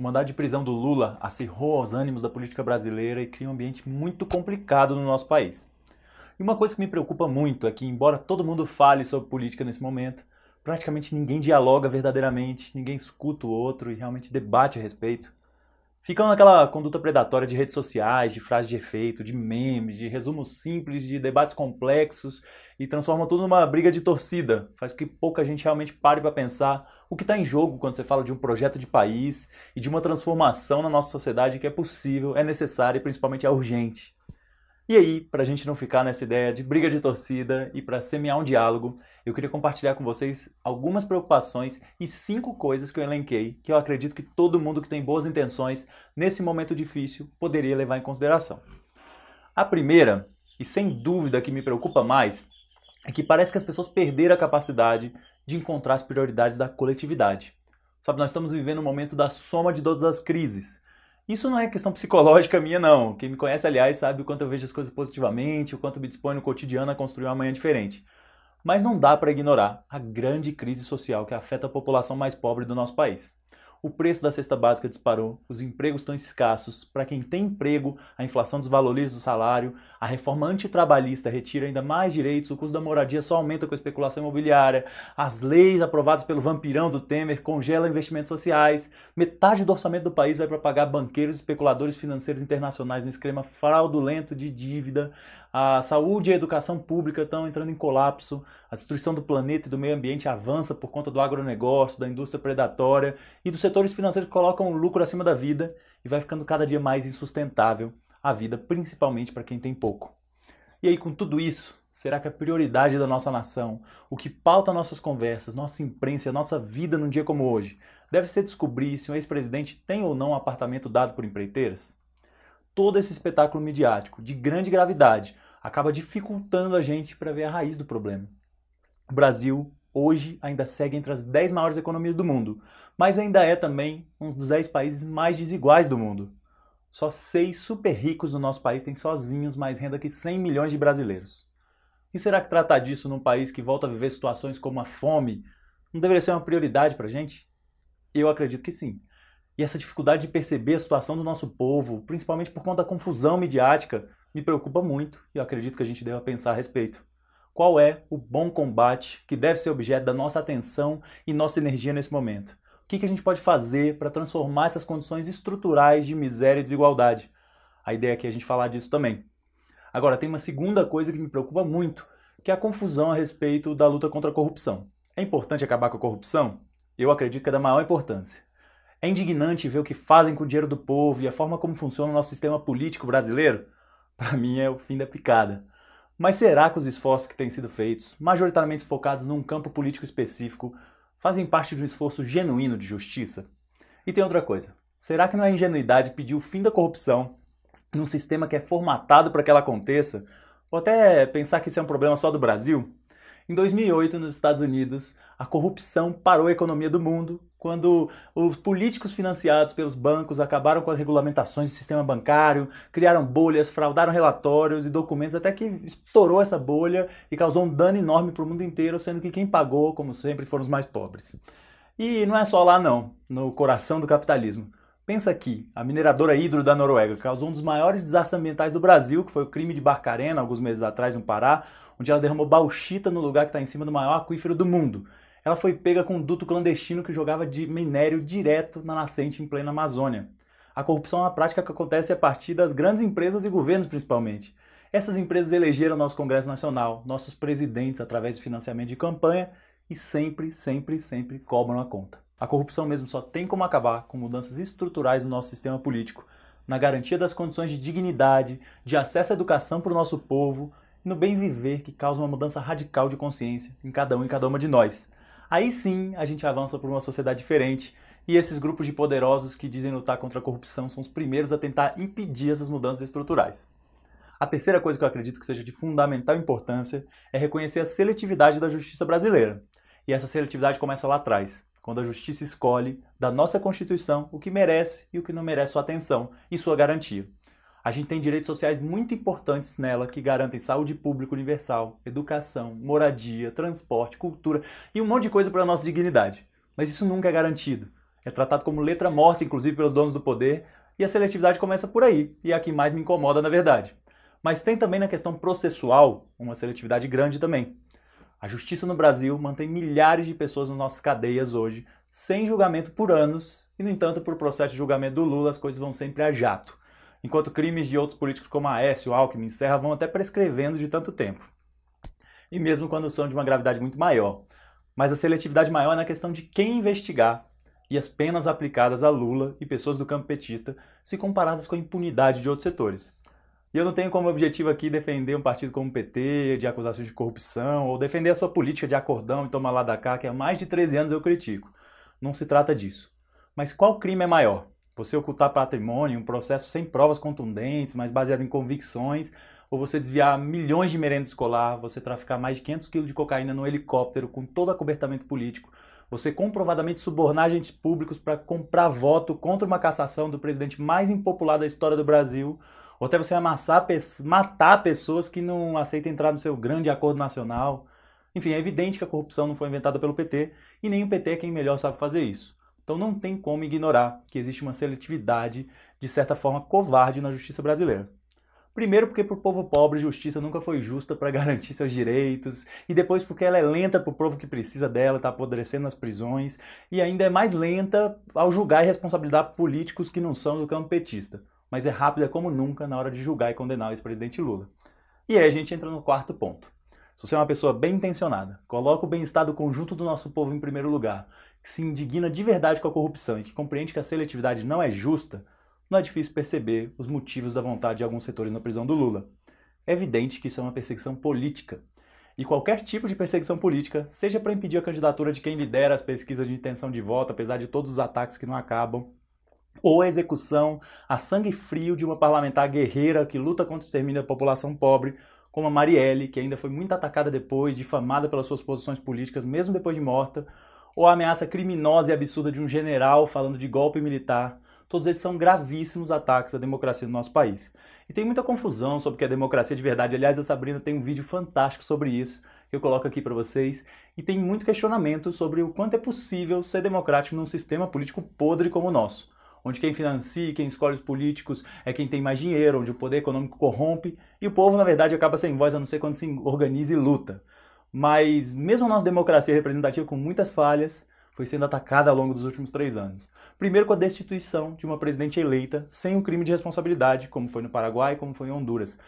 O mandado de prisão do Lula acirrou aos ânimos da política brasileira e cria um ambiente muito complicado no nosso país. E uma coisa que me preocupa muito é que, embora todo mundo fale sobre política nesse momento, praticamente ninguém dialoga verdadeiramente, ninguém escuta o outro e realmente debate a respeito. Ficam naquela conduta predatória de redes sociais, de frases de efeito, de memes, de resumos simples, de debates complexos e transforma tudo numa briga de torcida. Faz com que pouca gente realmente pare para pensar o que está em jogo quando você fala de um projeto de país e de uma transformação na nossa sociedade que é possível, é necessária e principalmente é urgente. E aí, para a gente não ficar nessa ideia de briga de torcida e para semear um diálogo, eu queria compartilhar com vocês algumas preocupações e cinco coisas que eu elenquei que eu acredito que todo mundo que tem boas intenções nesse momento difícil poderia levar em consideração. A primeira, e sem dúvida que me preocupa mais, é que parece que as pessoas perderam a capacidade de encontrar as prioridades da coletividade. Sabe, nós estamos vivendo um momento da soma de todas as crises. Isso não é questão psicológica minha, não. Quem me conhece, aliás, sabe o quanto eu vejo as coisas positivamente, o quanto me disponho no cotidiano a construir uma manhã diferente. Mas não dá para ignorar a grande crise social que afeta a população mais pobre do nosso país o preço da cesta básica disparou, os empregos estão escassos, para quem tem emprego, a inflação desvaloriza o salário, a reforma antitrabalhista retira ainda mais direitos, o custo da moradia só aumenta com a especulação imobiliária, as leis aprovadas pelo vampirão do Temer congelam investimentos sociais, metade do orçamento do país vai para pagar banqueiros e especuladores financeiros internacionais no esquema fraudulento de dívida, a saúde e a educação pública estão entrando em colapso, a destruição do planeta e do meio ambiente avança por conta do agronegócio, da indústria predatória e dos setores financeiros que colocam o lucro acima da vida e vai ficando cada dia mais insustentável a vida, principalmente para quem tem pouco. E aí, com tudo isso, será que a prioridade da nossa nação, o que pauta nossas conversas, nossa imprensa, nossa vida num dia como hoje, deve ser descobrir se um ex-presidente tem ou não um apartamento dado por empreiteiras? todo esse espetáculo midiático de grande gravidade acaba dificultando a gente para ver a raiz do problema. O Brasil hoje ainda segue entre as 10 maiores economias do mundo, mas ainda é também um dos 10 países mais desiguais do mundo. Só seis super ricos do nosso país têm sozinhos mais renda que 100 milhões de brasileiros. E será que tratar disso num país que volta a viver situações como a fome não deveria ser uma prioridade para a gente? Eu acredito que sim. E essa dificuldade de perceber a situação do nosso povo, principalmente por conta da confusão midiática, me preocupa muito e eu acredito que a gente deva pensar a respeito. Qual é o bom combate que deve ser objeto da nossa atenção e nossa energia nesse momento? O que, a gente pode fazer para transformar essas condições estruturais de miséria e desigualdade? A ideia aqui é a gente falar disso também. Agora, tem uma segunda coisa que me preocupa muito, que é a confusão a respeito da luta contra a corrupção. É importante acabar com a corrupção? Eu acredito que é da maior importância. É indignante ver o que fazem com o dinheiro do povo e a forma como funciona o nosso sistema político brasileiro? Para mim é o fim da picada. Mas será que os esforços que têm sido feitos, majoritariamente focados num campo político específico, fazem parte de um esforço genuíno de justiça? E tem outra coisa. Será que não é ingenuidade pedir o fim da corrupção num sistema que é formatado para que ela aconteça? Ou até pensar que isso é um problema só do Brasil? Em 2008, nos Estados Unidos, a corrupção parou a economia do mundo quando os políticos financiados pelos bancos acabaram com as regulamentações do sistema bancário, criaram bolhas, fraudaram relatórios e documentos, até que estourou essa bolha e causou um dano enorme para o mundo inteiro, sendo que quem pagou, como sempre, foram os mais pobres. E não é só lá não, no coração do capitalismo. Pensa aqui, a mineradora Hidro da Noruega causou um dos maiores desastres ambientais do Brasil, que foi o crime de Barcarena, alguns meses atrás, no Pará, onde ela derramou bauxita no lugar que está em cima do maior aquífero do mundo ela foi pega com um duto clandestino que jogava de minério direto na nascente em plena Amazônia. A corrupção é uma prática que acontece a partir das grandes empresas e governos principalmente. Essas empresas elegeram nosso Congresso Nacional, nossos presidentes através do financiamento de campanha e sempre, sempre, sempre cobram a conta. A corrupção mesmo só tem como acabar com mudanças estruturais no nosso sistema político, na garantia das condições de dignidade, de acesso à educação para o nosso povo e no bem viver que causa uma mudança radical de consciência em cada um e cada uma de nós. Aí sim a gente avança para uma sociedade diferente. E esses grupos de poderosos que dizem lutar contra a corrupção são os primeiros a tentar impedir essas mudanças estruturais. A terceira coisa que eu acredito que seja de fundamental importância é reconhecer a seletividade da justiça brasileira. E essa seletividade começa lá atrás, quando a justiça escolhe da nossa Constituição o que merece e o que não merece sua atenção e sua garantia. A gente tem direitos sociais muito importantes nela que garantem saúde pública universal, educação, moradia, transporte, cultura e um monte de coisa para a nossa dignidade. Mas isso nunca é garantido. É tratado como letra morta, inclusive pelos donos do poder, e a seletividade começa por aí, e é a que mais me incomoda, na verdade. Mas tem também na questão processual uma seletividade grande também. A justiça no Brasil mantém milhares de pessoas nas nossas cadeias hoje, sem julgamento por anos, e no entanto, por processo de julgamento do Lula, as coisas vão sempre a jato enquanto crimes de outros políticos como Aécio, Alckmin e Serra vão até prescrevendo de tanto tempo. E mesmo quando são de uma gravidade muito maior. Mas a seletividade maior é na questão de quem investigar e as penas aplicadas a Lula e pessoas do campo petista se comparadas com a impunidade de outros setores. E eu não tenho como objetivo aqui defender um partido como o PT, de acusações de corrupção, ou defender a sua política de acordão e tomar lá da cá, que há mais de 13 anos eu critico. Não se trata disso. Mas qual crime é maior? Você tipo, ocultar patrimônio, um processo sem provas contundentes, mas baseado em convicções, ou você desviar milhões de merenda escolar, você traficar mais de 500 quilos de cocaína no helicóptero com todo acobertamento político, você comprovadamente subornar agentes públicos para comprar voto contra uma cassação do presidente mais impopular da história do Brasil, ou até você amassar, matar pessoas que não aceitam entrar no seu grande acordo nacional. Enfim, é evidente que a corrupção não foi inventada pelo PT e nem o PT é quem melhor sabe fazer isso. Então não tem como ignorar que existe uma seletividade, de certa forma, covarde na justiça brasileira. Primeiro, porque para o povo pobre, justiça nunca foi justa para garantir seus direitos. E depois, porque ela é lenta para o povo que precisa dela, está apodrecendo nas prisões. E ainda é mais lenta ao julgar e responsabilizar políticos que não são do campo petista. Mas é rápida como nunca na hora de julgar e condenar o ex-presidente Lula. E aí a gente entra no quarto ponto. Se você é uma pessoa bem intencionada, coloca o bem-estar do conjunto do nosso povo em primeiro lugar que se indigna de verdade com a corrupção e que compreende que a seletividade não é justa, não é difícil perceber os motivos da vontade de alguns setores na prisão do Lula. É evidente que isso é uma perseguição política. E qualquer tipo de perseguição política, seja para impedir a candidatura de quem lidera as pesquisas de intenção de voto, apesar de todos os ataques que não acabam, ou a execução a sangue frio de uma parlamentar guerreira que luta contra o extermínio da população pobre, como a Marielle, que ainda foi muito atacada depois, difamada pelas suas posições políticas, mesmo depois de morta, ou a ameaça criminosa e absurda de um general falando de golpe militar. Todos esses são gravíssimos ataques à democracia no nosso país. E tem muita confusão sobre o que é democracia de verdade. Aliás, a Sabrina tem um vídeo fantástico sobre isso que eu coloco aqui para vocês. E tem muito questionamento sobre o quanto é possível ser democrático num sistema político podre como o nosso, onde quem financia, quem escolhe os políticos é quem tem mais dinheiro, onde o poder econômico corrompe e o povo, na verdade, acaba sem voz a não ser quando se organiza e luta. Mas mesmo a nossa democracia representativa, com muitas falhas, foi sendo atacada ao longo dos últimos três anos. Primeiro com a destituição de uma presidente eleita sem um crime de responsabilidade, como foi no Paraguai, como foi em Honduras.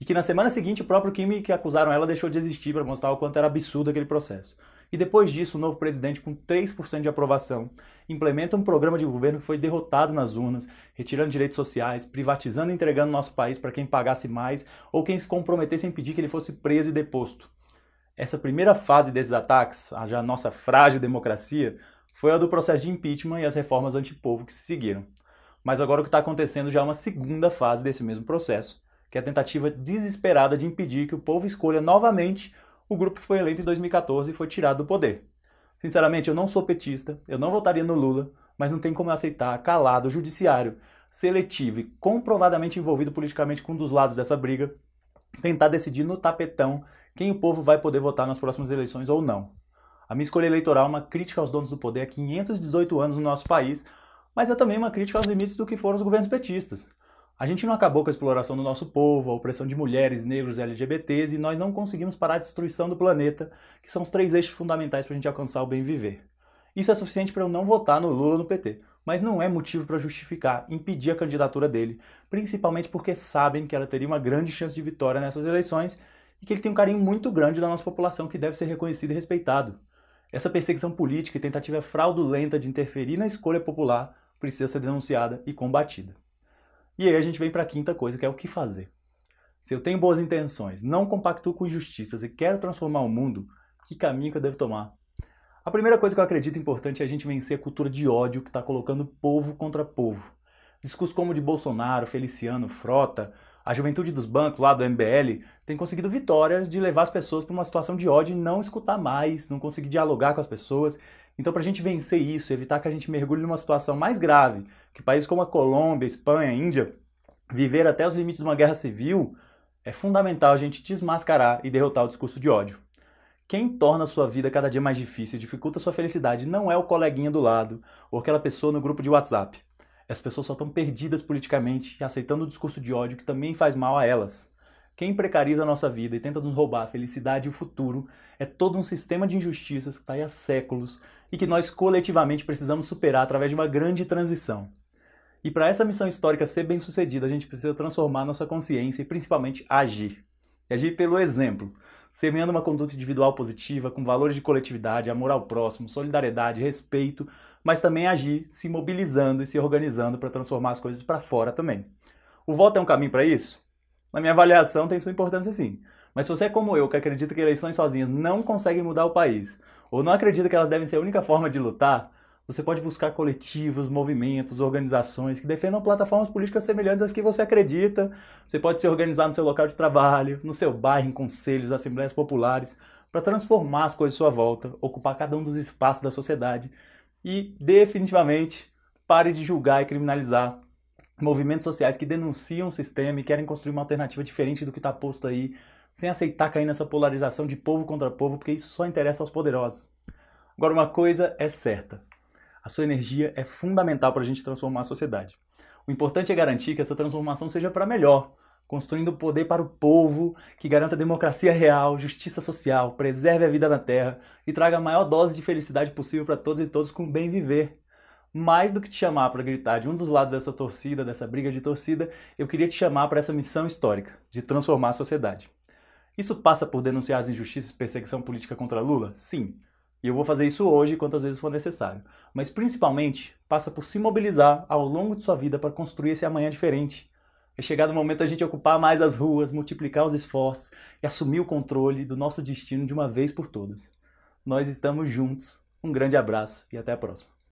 E que na semana seguinte o próprio crime que acusaram ela deixou de existir para mostrar o quanto era absurdo aquele processo. E depois disso, o novo presidente, com 3% de aprovação, implementa um programa de governo que foi derrotado nas urnas, retirando direitos sociais, privatizando e entregando nosso país para quem pagasse mais ou quem se comprometesse a impedir que ele fosse preso e deposto essa primeira fase desses ataques à já nossa frágil democracia foi a do processo de impeachment e as reformas antipovo que se seguiram. Mas agora o que está acontecendo já é uma segunda fase desse mesmo processo, que é a tentativa desesperada de impedir que o povo escolha novamente o grupo que foi eleito em 2014 e foi tirado do poder. Sinceramente, eu não sou petista, eu não votaria no Lula, mas não tem como eu aceitar calado o judiciário seletivo e comprovadamente envolvido politicamente com um dos lados dessa briga tentar decidir no tapetão quem o povo vai poder votar nas próximas eleições ou não. A minha escolha eleitoral é uma crítica aos donos do poder há 518 anos no nosso país, mas é também uma crítica aos limites do que foram os governos petistas. A gente não acabou com a exploração do nosso povo, a opressão de mulheres, negros e LGBTs, e nós não conseguimos parar a destruição do planeta, que são os três eixos fundamentais para a gente alcançar o bem viver. Isso é suficiente para eu não votar no Lula no PT mas não é motivo para justificar impedir a candidatura dele, principalmente porque sabem que ela teria uma grande chance de vitória nessas eleições e que ele tem um carinho muito grande da nossa população que deve ser reconhecido e respeitado. Essa perseguição política e tentativa fraudulenta de interferir na escolha popular precisa ser denunciada e combatida. E aí a gente vem para a quinta coisa, que é o que fazer. Se eu tenho boas intenções, não compactuo com injustiças e quero transformar o mundo, que caminho que eu devo tomar? A primeira coisa que eu acredito importante é a gente vencer a cultura de ódio que está colocando povo contra povo. Discursos como o de Bolsonaro, Feliciano, Frota, a juventude dos bancos lá do MBL tem conseguido vitórias de levar as pessoas para uma situação de ódio e não escutar mais, não conseguir dialogar com as pessoas. Então, para a gente vencer isso, evitar que a gente mergulhe numa situação mais grave, que países como a Colômbia, Espanha, Índia, viver até os limites de uma guerra civil, é fundamental a gente desmascarar e derrotar o discurso de ódio. Quem torna a sua vida cada dia mais difícil e dificulta a sua felicidade não é o coleguinha do lado ou aquela pessoa no grupo de WhatsApp. As pessoas só estão perdidas politicamente e aceitando o discurso de ódio que também faz mal a elas. Quem precariza a nossa vida e tenta nos roubar a felicidade e o futuro é todo um sistema de injustiças que está aí há séculos e que nós coletivamente precisamos superar através de uma grande transição. E para essa missão histórica ser bem sucedida, a gente precisa transformar nossa consciência e principalmente agir. E agir pelo exemplo semeando uma conduta individual positiva, com valores de coletividade, amor ao próximo, solidariedade, respeito, mas também agir se mobilizando e se organizando para transformar as coisas para fora também. O voto é um caminho para isso? Na minha avaliação, tem sua importância sim. Mas se você é como eu, que acredita que eleições sozinhas não conseguem mudar o país, ou não acredita que elas devem ser a única forma de lutar, você pode buscar coletivos, movimentos, organizações que defendam plataformas políticas semelhantes às que você acredita. Você pode se organizar no seu local de trabalho, no seu bairro, em conselhos, assembleias populares, para transformar as coisas à sua volta, ocupar cada um dos espaços da sociedade. E, definitivamente, pare de julgar e criminalizar movimentos sociais que denunciam o sistema e querem construir uma alternativa diferente do que está posto aí, sem aceitar cair nessa polarização de povo contra povo, porque isso só interessa aos poderosos. Agora, uma coisa é certa: a sua energia é fundamental para a gente transformar a sociedade. O importante é garantir que essa transformação seja para melhor, construindo poder para o povo, que garanta democracia real, justiça social, preserve a vida na terra e traga a maior dose de felicidade possível para todos e todos com bem viver. Mais do que te chamar para gritar de um dos lados dessa torcida, dessa briga de torcida, eu queria te chamar para essa missão histórica de transformar a sociedade. Isso passa por denunciar as injustiças e perseguição política contra Lula? Sim. E eu vou fazer isso hoje quantas vezes for necessário. Mas principalmente, passa por se mobilizar ao longo de sua vida para construir esse amanhã diferente. É chegado o momento da gente ocupar mais as ruas, multiplicar os esforços e assumir o controle do nosso destino de uma vez por todas. Nós estamos juntos. Um grande abraço e até a próxima.